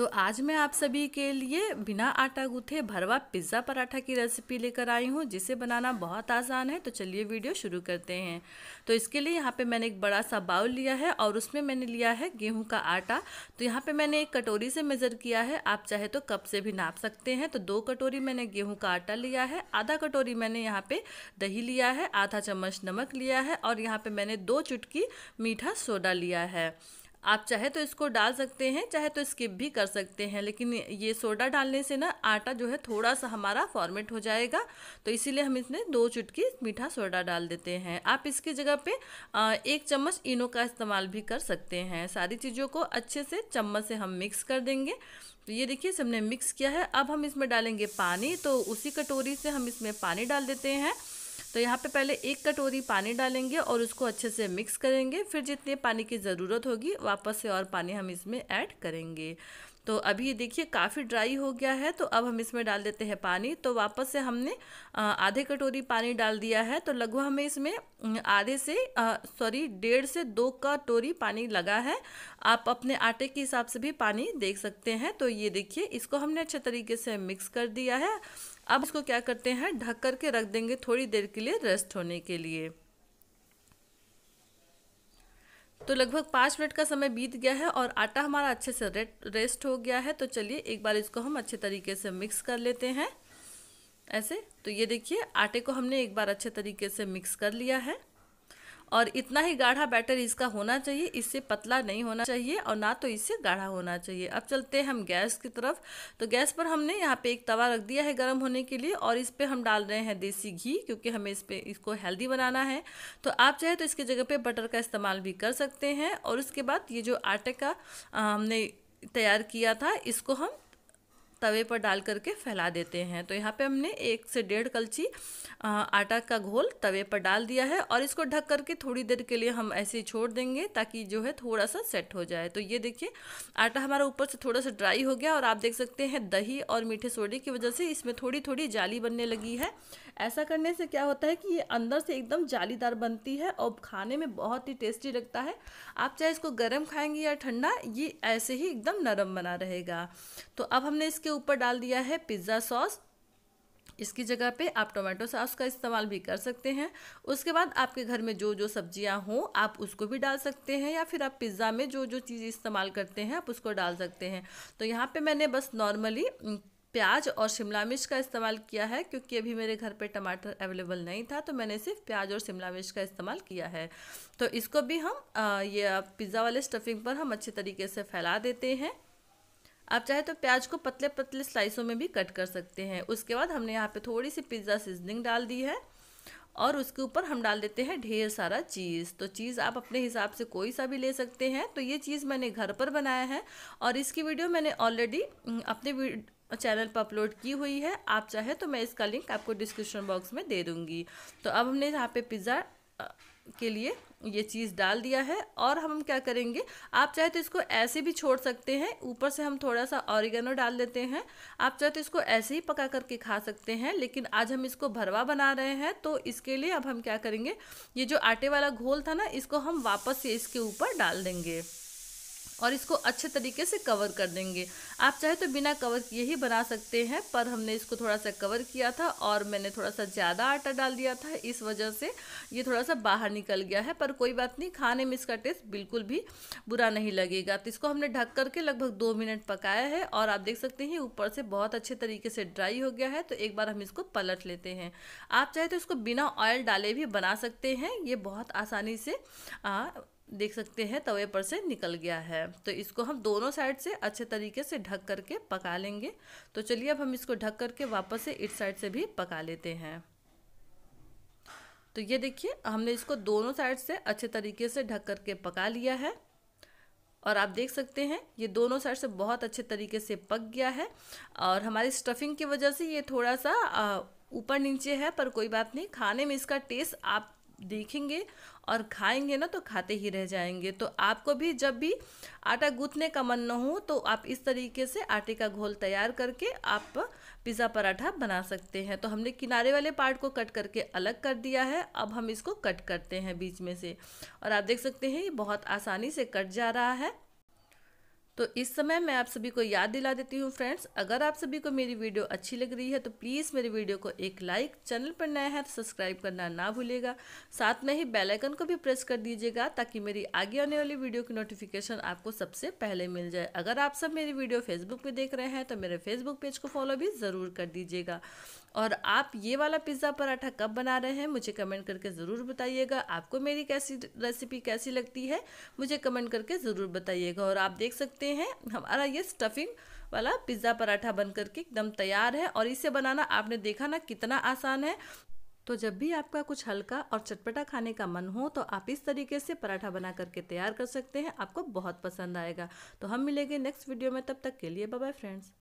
तो आज मैं आप सभी के लिए बिना आटा गूथे भरवा पिज़्ज़ा पराठा की रेसिपी लेकर आई हूँ जिसे बनाना बहुत आसान है तो चलिए वीडियो शुरू करते हैं तो इसके लिए यहाँ पे मैंने एक बड़ा सा बाउल लिया है और उसमें मैंने लिया है गेहूँ का आटा तो यहाँ पे मैंने एक कटोरी से मेज़र किया है आप चाहे तो कप से भी नाप सकते हैं तो दो कटोरी मैंने गेहूँ का आटा लिया है आधा कटोरी मैंने यहाँ पर दही लिया है आधा चम्मच नमक लिया है और यहाँ पर मैंने दो चुटकी मीठा सोडा लिया है आप चाहे तो इसको डाल सकते हैं चाहे तो स्किप भी कर सकते हैं लेकिन ये सोडा डालने से ना आटा जो है थोड़ा सा हमारा फॉर्मेट हो जाएगा तो इसीलिए हम इसमें दो चुटकी मीठा सोडा डाल देते हैं आप इसकी जगह पे एक चम्मच इनो का इस्तेमाल भी कर सकते हैं सारी चीज़ों को अच्छे से चम्मच से हम मिक्स कर देंगे तो ये देखिए हमने मिक्स किया है अब हम इसमें डालेंगे पानी तो उसी कटोरी से हम इसमें पानी डाल देते हैं तो यहाँ पे पहले एक कटोरी पानी डालेंगे और उसको अच्छे से मिक्स करेंगे फिर जितने पानी की ज़रूरत होगी वापस से और पानी हम इसमें ऐड करेंगे तो अभी देखिए काफ़ी ड्राई हो गया है तो अब हम इसमें डाल देते हैं पानी तो वापस से हमने आधे कटोरी पानी डाल दिया है तो लगभग हमें इसमें आधे से सॉरी डेढ़ से दो कटोरी पानी लगा है आप अपने आटे के हिसाब से भी पानी देख सकते हैं तो ये देखिए इसको हमने अच्छे तरीके से मिक्स कर दिया है अब इसको क्या करते हैं ढक करके रख देंगे थोड़ी देर के लिए रेस्ट होने के लिए तो लगभग पाँच मिनट का समय बीत गया है और आटा हमारा अच्छे से रेस्ट हो गया है तो चलिए एक बार इसको हम अच्छे तरीके से मिक्स कर लेते हैं ऐसे तो ये देखिए आटे को हमने एक बार अच्छे तरीके से मिक्स कर लिया है और इतना ही गाढ़ा बैटर इसका होना चाहिए इससे पतला नहीं होना चाहिए और ना तो इससे गाढ़ा होना चाहिए अब चलते हैं हम गैस की तरफ तो गैस पर हमने यहाँ पे एक तवा रख दिया है गर्म होने के लिए और इस पर हम डाल रहे हैं देसी घी क्योंकि हमें इस पर इसको हेल्दी बनाना है तो आप चाहे तो इसके जगह पर बटर का इस्तेमाल भी कर सकते हैं और उसके बाद ये जो आटे का हमने तैयार किया था इसको हम तवे पर डाल करके फैला देते हैं तो यहाँ पे हमने एक से डेढ़ कलची आटा का घोल तवे पर डाल दिया है और इसको ढक करके थोड़ी देर के लिए हम ऐसे ही छोड़ देंगे ताकि जो है थोड़ा सा सेट हो जाए तो ये देखिए आटा हमारा ऊपर से थोड़ा सा ड्राई हो गया और आप देख सकते हैं दही और मीठे सोडे की वजह से इसमें थोड़ी थोड़ी जाली बनने लगी है ऐसा करने से क्या होता है कि ये अंदर से एकदम जालीदार बनती है और खाने में बहुत ही टेस्टी लगता है आप चाहे इसको गर्म खाएंगे या ठंडा ये ऐसे ही एकदम नरम बना रहेगा तो अब हमने इसके इसके ऊपर डाल दिया है पिज़्ज़ा सॉस इसकी जगह पे आप टोमेटो सॉस का इस्तेमाल भी कर सकते हैं उसके बाद आपके घर में जो जो सब्जियां हों आप उसको भी डाल सकते हैं या फिर आप पिज़्ज़ा में जो जो चीज़ इस्तेमाल करते हैं आप उसको डाल सकते हैं तो यहाँ पे मैंने बस नॉर्मली प्याज और शिमला मिर्च का इस्तेमाल किया है क्योंकि अभी मेरे घर पे टमाटर अवेलेबल नहीं था तो मैंने सिर्फ प्याज और शिमला मिर्च का इस्तेमाल किया है तो इसको भी हम ये पिज़्ज़ा वाले स्टफिंग पर हम अच्छे तरीके से फैला देते हैं आप चाहे तो प्याज को पतले पतले स्लाइसों में भी कट कर सकते हैं उसके बाद हमने यहाँ पे थोड़ी सी पिज़्ज़ा सीजनिंग डाल दी है और उसके ऊपर हम डाल देते हैं ढेर सारा चीज़ तो चीज़ आप अपने हिसाब से कोई सा भी ले सकते हैं तो ये चीज़ मैंने घर पर बनाया है और इसकी वीडियो मैंने ऑलरेडी अपने चैनल पर अपलोड की हुई है आप चाहे तो मैं इसका लिंक आपको डिस्क्रिप्शन बॉक्स में दे दूँगी तो अब हमने यहाँ पे पिज़्ज़ा के लिए ये चीज़ डाल दिया है और हम क्या करेंगे आप चाहे तो इसको ऐसे भी छोड़ सकते हैं ऊपर से हम थोड़ा सा ऑरिगेनो डाल देते हैं आप चाहे तो इसको ऐसे ही पका करके खा सकते हैं लेकिन आज हम इसको भरवा बना रहे हैं तो इसके लिए अब हम क्या करेंगे ये जो आटे वाला घोल था ना इसको हम वापस से इसके ऊपर डाल देंगे और इसको अच्छे तरीके से कवर कर देंगे आप चाहे तो बिना कवर किए ही बना सकते हैं पर हमने इसको थोड़ा सा कवर किया था और मैंने थोड़ा सा ज़्यादा आटा डाल दिया था इस वजह से ये थोड़ा सा बाहर निकल गया है पर कोई बात नहीं खाने में इसका टेस्ट बिल्कुल भी बुरा नहीं लगेगा तो इसको हमने ढक करके लगभग दो मिनट पकाया है और आप देख सकते हैं ऊपर से बहुत अच्छे तरीके से ड्राई हो गया है तो एक बार हम इसको पलट लेते हैं आप चाहे तो इसको बिना ऑयल डाले भी बना सकते हैं ये बहुत आसानी से देख सकते हैं तवे पर से निकल गया है तो इसको हम दोनों साइड से अच्छे तरीके से ढक करके पका लेंगे तो चलिए अब हम इसको ढक करके वापस से इस साइड से भी पका लेते हैं तो ये देखिए हमने इसको दोनों साइड से अच्छे तरीके से ढक करके पका लिया है और आप देख सकते हैं ये दोनों साइड से बहुत अच्छे तरीके से पक गया है और हमारी स्टफिंग की वजह से ये थोड़ा सा ऊपर नीचे है पर कोई बात नहीं खाने में इसका टेस्ट आप देखेंगे और खाएंगे ना तो खाते ही रह जाएंगे तो आपको भी जब भी आटा गूंथने का मन न हो तो आप इस तरीके से आटे का घोल तैयार करके आप पिज़्ज़ा पराठा बना सकते हैं तो हमने किनारे वाले पार्ट को कट करके अलग कर दिया है अब हम इसको कट करते हैं बीच में से और आप देख सकते हैं ये बहुत आसानी से कट जा रहा है तो इस समय मैं आप सभी को याद दिला देती हूँ फ्रेंड्स अगर आप सभी को मेरी वीडियो अच्छी लग रही है तो प्लीज़ मेरी वीडियो को एक लाइक चैनल पर नया है तो सब्सक्राइब करना ना भूलेगा साथ में ही बेलाइकन को भी प्रेस कर दीजिएगा ताकि मेरी आगे आने वाली वीडियो की नोटिफिकेशन आपको सबसे पहले मिल जाए अगर आप सब मेरी वीडियो फेसबुक पर देख रहे हैं तो मेरे फेसबुक पेज को फॉलो भी ज़रूर कर दीजिएगा और आप ये वाला पिज़्ज़ा पराठा कब बना रहे हैं मुझे कमेंट करके ज़रूर बताइएगा आपको मेरी कैसी रेसिपी कैसी लगती है मुझे कमेंट करके ज़रूर बताइएगा और आप देख सकते हैं हमारा ये स्टफिंग वाला पिज़्ज़ा पराठा बन करके एकदम तैयार है और इसे बनाना आपने देखा ना कितना आसान है तो जब भी आपका कुछ हल्का और चटपटा खाने का मन हो तो आप इस तरीके से पराठा बना करके तैयार कर सकते हैं आपको बहुत पसंद आएगा तो हम मिलेंगे नेक्स्ट वीडियो में तब तक के लिए बाय फ्रेंड्स